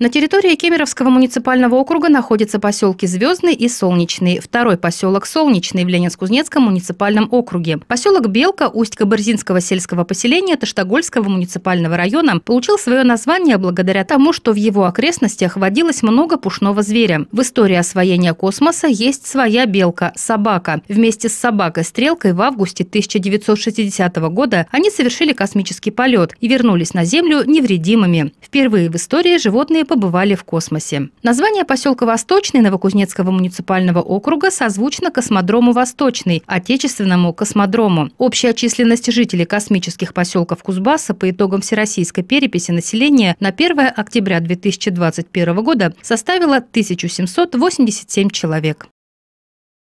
На территории Кемеровского муниципального округа находятся поселки Звездный и Солнечный, второй поселок Солнечный в Ленинск-Кузнецком муниципальном округе. Поселок Белка Усть-Кабырзинского сельского поселения Таштагольского муниципального района получил свое название благодаря тому, что в его окрестностях водилось много пушного зверя. В истории освоения космоса есть своя белка – собака. Вместе с собакой-стрелкой в августе 1960 года они совершили космический полет и вернулись на Землю невредимыми. Впервые в истории животные побывали в космосе. Название поселка Восточный Новокузнецкого муниципального округа созвучно космодрому Восточный, отечественному космодрому. Общая численность жителей космических поселков Кузбасса по итогам всероссийской переписи населения на 1 октября 2021 года составила 1787 человек.